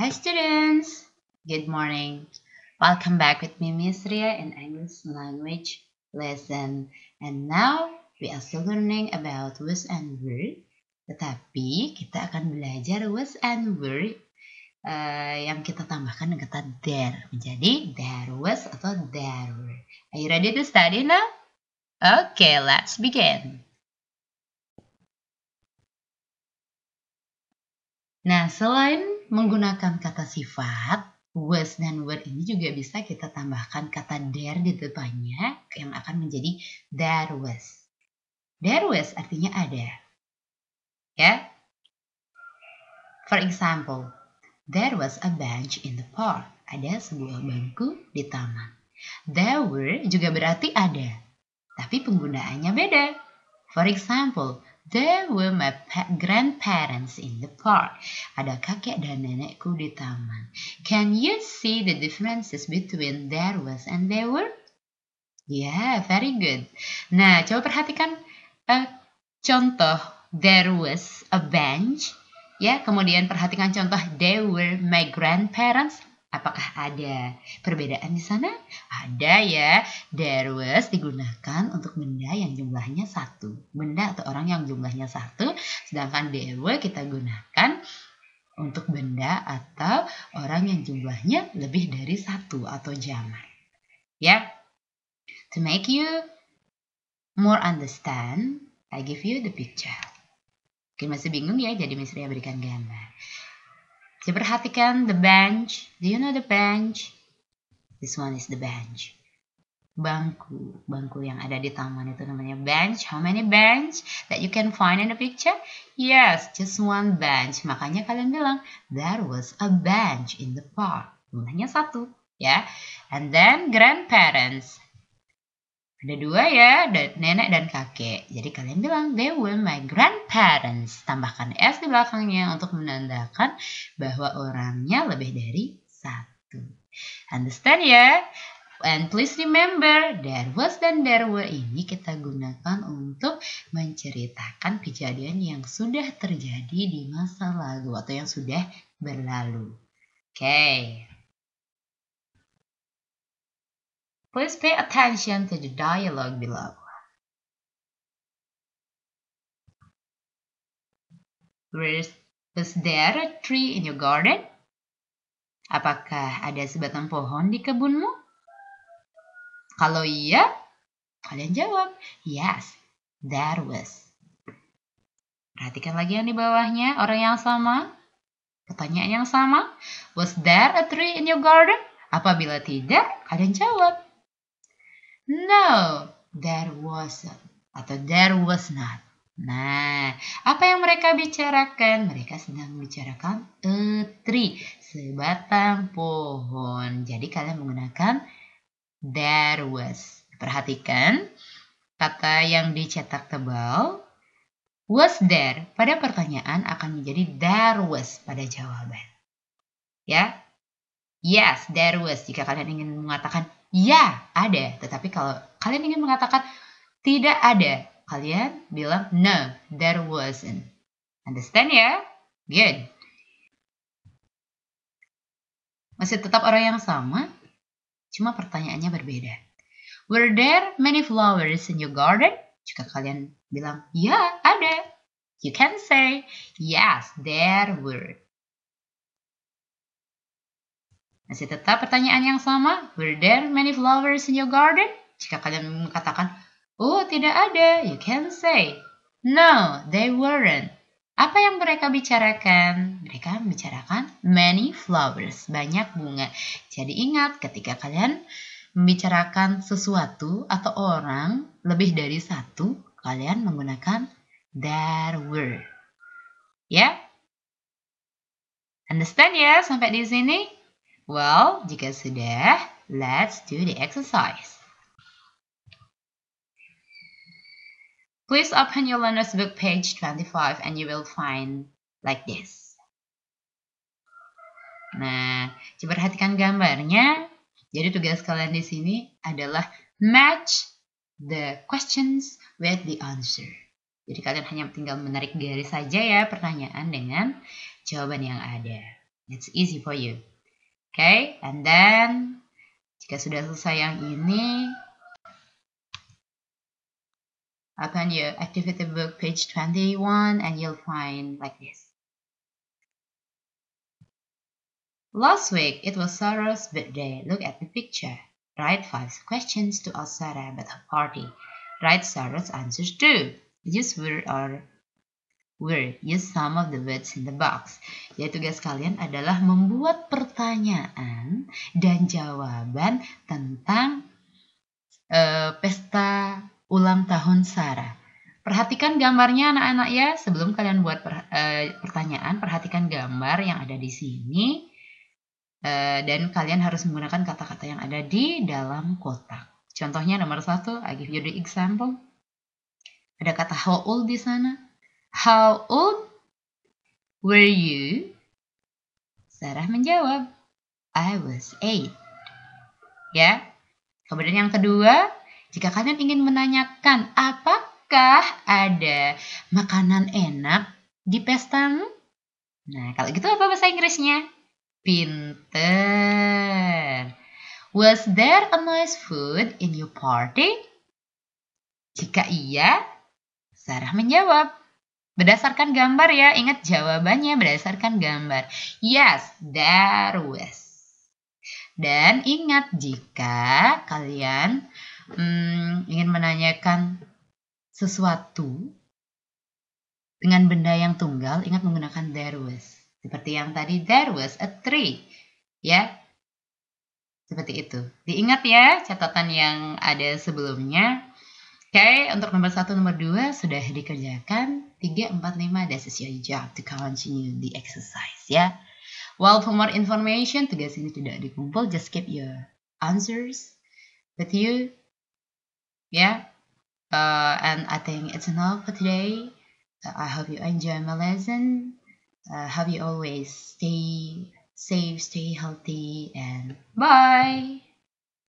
Hi students! Good morning! Welcome back with me, Miss Ria, in English language lesson. And now, we are still learning about was and were. Tetapi, kita akan belajar was and were uh, yang kita tambahkan dengan kata there. Menjadi there was atau there were. Are you ready to study now? Okay, let's begin. Nah, selain menggunakan kata sifat, was dan were ini juga bisa kita tambahkan kata there di depannya yang akan menjadi there was. There was artinya ada. Ya. For example, there was a bench in the park. Ada sebuah bangku di taman. There were juga berarti ada, tapi penggunaannya beda. For example, There were my grandparents in the park. Ada kakek dan nenekku di taman. Can you see the differences between there was and there were? Yeah, very good. Nah, coba perhatikan uh, contoh there was a bench. Ya, kemudian perhatikan contoh there were my grandparents. Apakah ada perbedaan di sana? Ada ya. There was digunakan untuk benda yang jumlahnya satu. Benda atau orang yang jumlahnya satu. Sedangkan there were kita gunakan untuk benda atau orang yang jumlahnya lebih dari satu atau jamak. Ya. To make you more understand, I give you the picture. Mungkin masih bingung ya, jadi misalnya berikan gambar perhatikan the bench. Do you know the bench? This one is the bench. Bangku, bangku yang ada di taman itu namanya bench. How many bench that you can find in the picture? Yes, just one bench. Makanya kalian bilang there was a bench in the park. Hanya satu, ya. Yeah. And then grandparents. Ada dua ya, nenek dan kakek. Jadi kalian bilang, they were my grandparents. Tambahkan S di belakangnya untuk menandakan bahwa orangnya lebih dari satu. Understand ya? And please remember, there was dan there were ini kita gunakan untuk menceritakan kejadian yang sudah terjadi di masa lalu atau yang sudah berlalu. Oke. Okay. Please pay attention to the dialogue below. Where's, is there a tree in your garden? Apakah ada sebatang pohon di kebunmu? Kalau iya, kalian jawab, yes, there was. Perhatikan lagi yang di bawahnya, orang yang sama. Pertanyaan yang sama, was there a tree in your garden? Apabila tidak, kalian jawab, No, there wasn't. Atau there was not. Nah, apa yang mereka bicarakan? Mereka sedang membicarakan a tree, sebatang pohon. Jadi kalian menggunakan there was. Perhatikan kata yang dicetak tebal was there pada pertanyaan akan menjadi there was pada jawaban. Ya. Yes, there was jika kalian ingin mengatakan ya ada. Tetapi kalau kalian ingin mengatakan tidak ada, kalian bilang no, there wasn't. Understand ya? Good. Masih tetap orang yang sama, cuma pertanyaannya berbeda. Were there many flowers in your garden? Jika kalian bilang, ya ada. You can say, yes, there were. Masih tetap pertanyaan yang sama? Were there many flowers in your garden? Jika kalian mengatakan, oh tidak ada, you can say, no, they weren't. Apa yang mereka bicarakan? Mereka membicarakan many flowers, banyak bunga. Jadi ingat ketika kalian membicarakan sesuatu atau orang lebih dari satu, kalian menggunakan there were. Ya? Yeah? Understand ya sampai di sini? Well, jika sudah, let's do the exercise. Please open your learner's book page 25 and you will find like this. Nah, coba perhatikan gambarnya. Jadi tugas kalian di sini adalah match the questions with the answer. Jadi kalian hanya tinggal menarik garis saja ya pertanyaan dengan jawaban yang ada. It's easy for you. okay and then jika sudah selesai yang ini open your activity book page 21 and you'll find like this Last week, it was Sarah's birthday. Look at the picture. Write five questions to ask Sarah about her party. Write Sarah's answers too. Use word or Where is some of the words in the box. Yaitu tugas kalian adalah membuat pertanyaan dan jawaban tentang uh, pesta ulang tahun Sarah. Perhatikan gambarnya anak-anak ya. Sebelum kalian buat per, uh, pertanyaan, perhatikan gambar yang ada di sini. Uh, dan kalian harus menggunakan kata-kata yang ada di dalam kotak. Contohnya nomor satu, I give you the example. Ada kata how old di sana How old were you? Sarah menjawab, I was eight. Ya, kemudian yang kedua, jika kalian ingin menanyakan apakah ada makanan enak di pesta, Nah, kalau gitu apa bahasa Inggrisnya? Pinter. Was there a nice food in your party? Jika iya, Sarah menjawab, Berdasarkan gambar ya, ingat jawabannya berdasarkan gambar. Yes, there was. Dan ingat jika kalian hmm, ingin menanyakan sesuatu dengan benda yang tunggal, ingat menggunakan there was. Seperti yang tadi, there was a tree. Ya, seperti itu. Diingat ya catatan yang ada sebelumnya okay, untuk nomor satu, nomor dua sudah dikerjakan. Tiga, empat, lima, this is your job to continue the exercise ya. Well, for more information, tugas ini tidak dikumpul, just keep your answers with you. Yeah, uh, and I think it's enough for today. Uh, I hope you enjoy my lesson. Uh, have you always stay safe, stay healthy, and bye.